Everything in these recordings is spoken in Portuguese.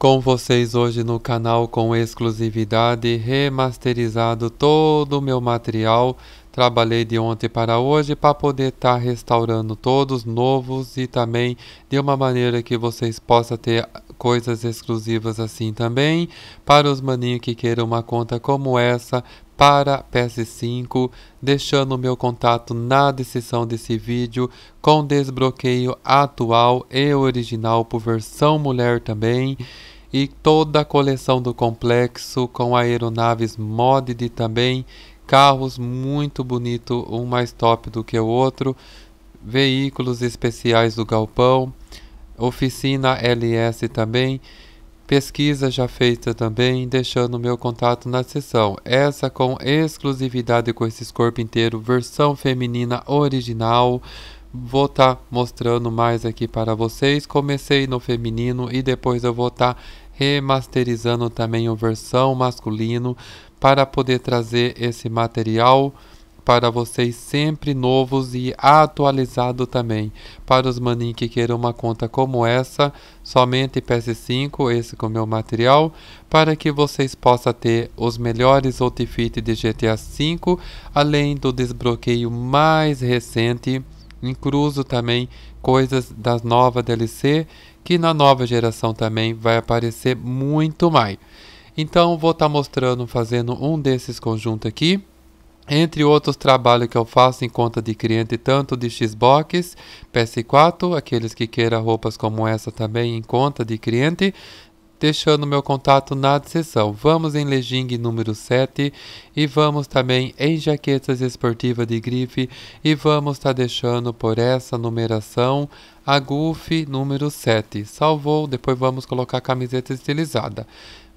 com vocês hoje no canal com exclusividade, remasterizado todo o meu material. Trabalhei de ontem para hoje para poder estar tá restaurando todos novos e também de uma maneira que vocês possam ter coisas exclusivas assim também. Para os maninhos que queiram uma conta como essa, para PS5, deixando o meu contato na descrição desse vídeo com desbloqueio atual e original por versão mulher também e toda a coleção do complexo com aeronaves Moded também, carros muito bonito, um mais top do que o outro, veículos especiais do galpão, oficina LS também, pesquisa já feita também, deixando meu contato na seção. Essa com exclusividade com esse corpo inteiro, versão feminina original, vou estar tá mostrando mais aqui para vocês. Comecei no feminino e depois eu vou estar tá remasterizando também a versão masculino para poder trazer esse material para vocês sempre novos e atualizado também. Para os maninhos que queiram uma conta como essa, somente PS5, esse com meu material, para que vocês possam ter os melhores outfits de GTA V, além do desbloqueio mais recente Incluso também coisas da nova DLC, que na nova geração também vai aparecer muito mais. Então vou estar tá mostrando, fazendo um desses conjuntos aqui. Entre outros trabalhos que eu faço em conta de cliente, tanto de Xbox, PS4, aqueles que queiram roupas como essa também em conta de cliente, deixando meu contato na descrição. Vamos em Lejing número 7 e vamos também em jaquetas esportivas de grife e vamos estar tá deixando por essa numeração a Goofy número 7. Salvou, depois vamos colocar a camiseta estilizada.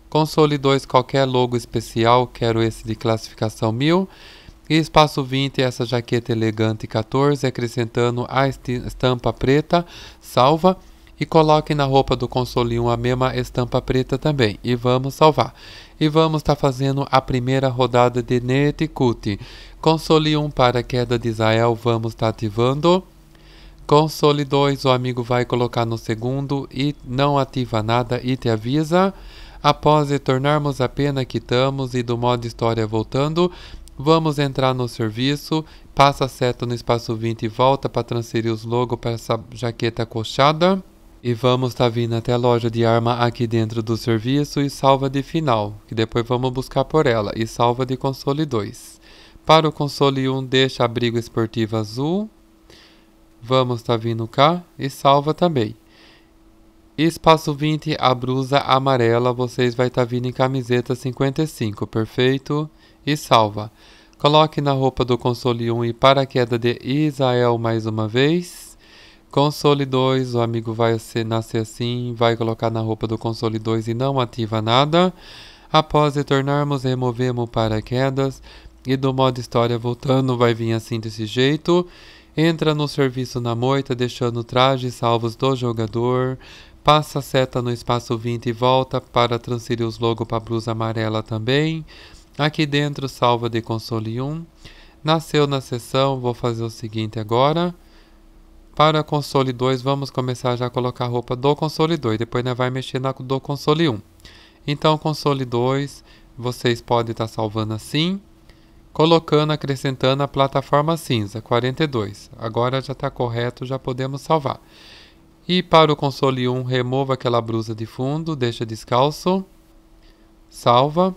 Console 2 qualquer logo especial, quero esse de classificação 1000. E espaço 20, essa jaqueta elegante 14, acrescentando a estampa preta, salva e coloque na roupa do Consolium a mesma estampa preta também e vamos salvar. E vamos estar tá fazendo a primeira rodada de Neticute. 1 para a queda de Israel, vamos estar tá ativando. Console 2, o amigo vai colocar no segundo e não ativa nada e te avisa. Após retornarmos a pena que e do modo história voltando, Vamos entrar no serviço, passa a seta no espaço 20 e volta para transferir os logos para essa jaqueta coxada. E vamos, tá vindo até a loja de arma aqui dentro do serviço e salva de final, que depois vamos buscar por ela, e salva de console 2. Para o console 1, deixa abrigo esportivo azul. Vamos, tá vindo cá, e salva também. Espaço 20, a blusa amarela, vocês vai estar tá vindo em camiseta 55, perfeito? E salva. Coloque na roupa do console 1 e paraquedas de Israel mais uma vez. Console 2, o amigo vai nascer assim, vai colocar na roupa do console 2 e não ativa nada. Após retornarmos, removemos paraquedas e do modo história voltando vai vir assim desse jeito. Entra no serviço na moita, deixando trajes salvos do jogador. Passa a seta no espaço 20 e volta para transferir os logos para a blusa amarela também. Aqui dentro salva de console 1. Nasceu na sessão, vou fazer o seguinte agora. Para console 2, vamos começar já a colocar a roupa do console 2. Depois né, vai mexer na do console 1. Então, console 2, vocês podem estar tá salvando assim. Colocando, acrescentando a plataforma cinza, 42. Agora já está correto, já podemos salvar. E para o console 1, remova aquela blusa de fundo, deixa descalço. Salva.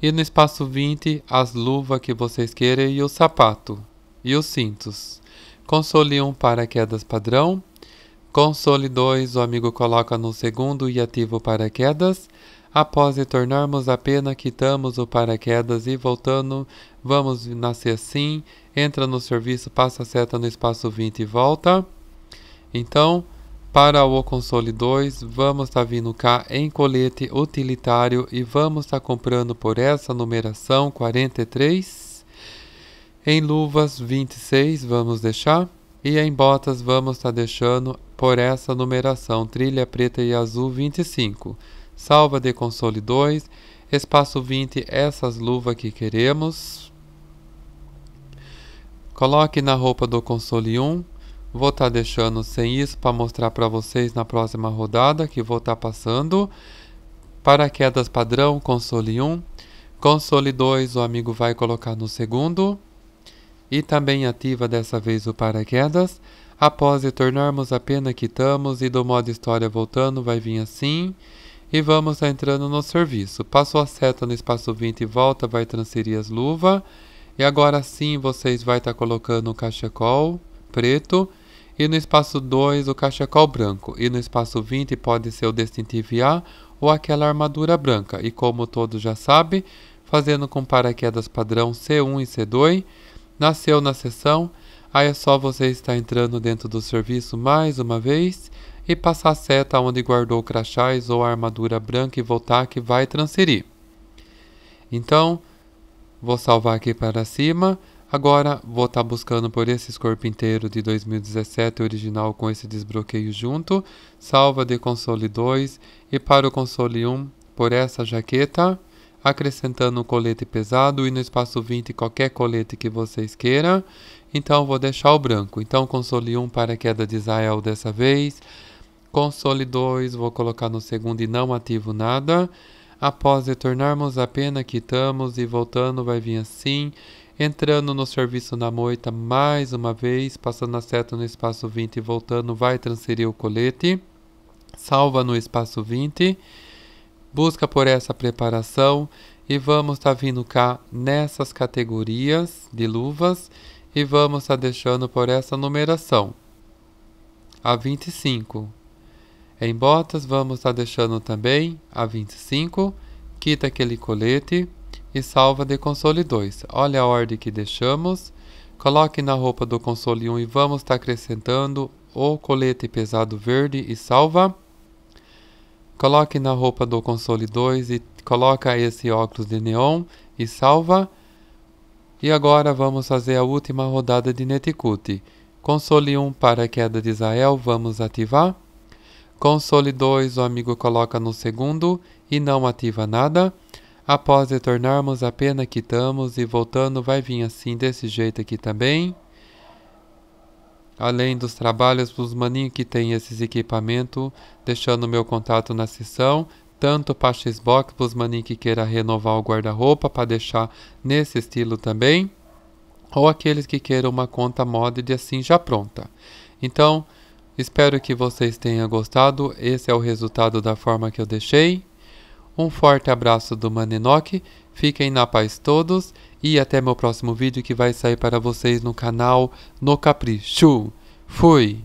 E no espaço 20, as luvas que vocês querem e o sapato. E os cintos. Console 1 paraquedas padrão. Console 2 o amigo coloca no segundo e ativa o paraquedas. Após retornarmos a pena, quitamos o paraquedas e voltando, vamos nascer sim, entra no serviço, passa a seta no espaço 20 e volta. Então, para o console 2, vamos estar tá vindo cá em colete utilitário e vamos estar tá comprando por essa numeração 43. Em luvas 26 vamos deixar e em botas vamos estar tá deixando por essa numeração trilha preta e azul 25. Salva de console 2, espaço 20 essas luvas que queremos. Coloque na roupa do console 1. Vou estar tá deixando sem isso para mostrar para vocês na próxima rodada que vou estar tá passando. Paraquedas padrão console 1. Console 2 o amigo vai colocar no segundo e também ativa dessa vez o paraquedas. Após retornarmos a pena quitamos e do modo história voltando vai vir assim. E vamos entrando no serviço. Passou a seta no espaço 20 e volta, vai transferir as luvas. E agora sim vocês vai estar tá colocando o cachecol preto. E no espaço 2 o cachecol branco. E no espaço 20 pode ser o distintivo A ou aquela armadura branca. E como todos já sabem, fazendo com paraquedas padrão C1 e C2 Nasceu na sessão, aí é só você estar entrando dentro do serviço mais uma vez e passar a seta onde guardou o crachás ou a armadura branca e voltar que vai transferir. Então, vou salvar aqui para cima. Agora vou estar tá buscando por esse corpo inteiro de 2017 original com esse desbloqueio junto. Salva de console 2 e para o console 1 por essa jaqueta acrescentando um colete pesado e no espaço 20 qualquer colete que vocês queiram. Então vou deixar o branco. Então console 1 para a queda de Israel dessa vez. Console 2 vou colocar no segundo e não ativo nada. Após retornarmos a pena, quitamos e voltando vai vir assim. Entrando no serviço na moita mais uma vez, passando a seta no espaço 20 e voltando, vai transferir o colete. Salva no espaço 20 busca por essa preparação e vamos estar tá vindo cá nessas categorias de luvas e vamos estar tá deixando por essa numeração a 25. Em botas vamos estar tá deixando também a 25, quita aquele colete e salva de console 2. Olha a ordem que deixamos. Coloque na roupa do console 1 e vamos estar tá acrescentando o colete pesado verde e salva. Coloque na roupa do console 2 e coloca esse óculos de neon e salva. E agora vamos fazer a última rodada de Netcute. Console 1 para a queda de Israel, vamos ativar. Console 2 o amigo coloca no segundo e não ativa nada. Após retornarmos a pena quitamos e voltando vai vir assim desse jeito aqui também além dos trabalhos para os maninhos que têm esses equipamentos, deixando meu contato na seção, tanto para Xbox para os maninhos que queira renovar o guarda-roupa para deixar nesse estilo também, ou aqueles que queiram uma conta mod de assim já pronta. Então, espero que vocês tenham gostado, esse é o resultado da forma que eu deixei. Um forte abraço do Maninoque Fiquem na paz todos e até meu próximo vídeo que vai sair para vocês no canal No Capricho. Fui!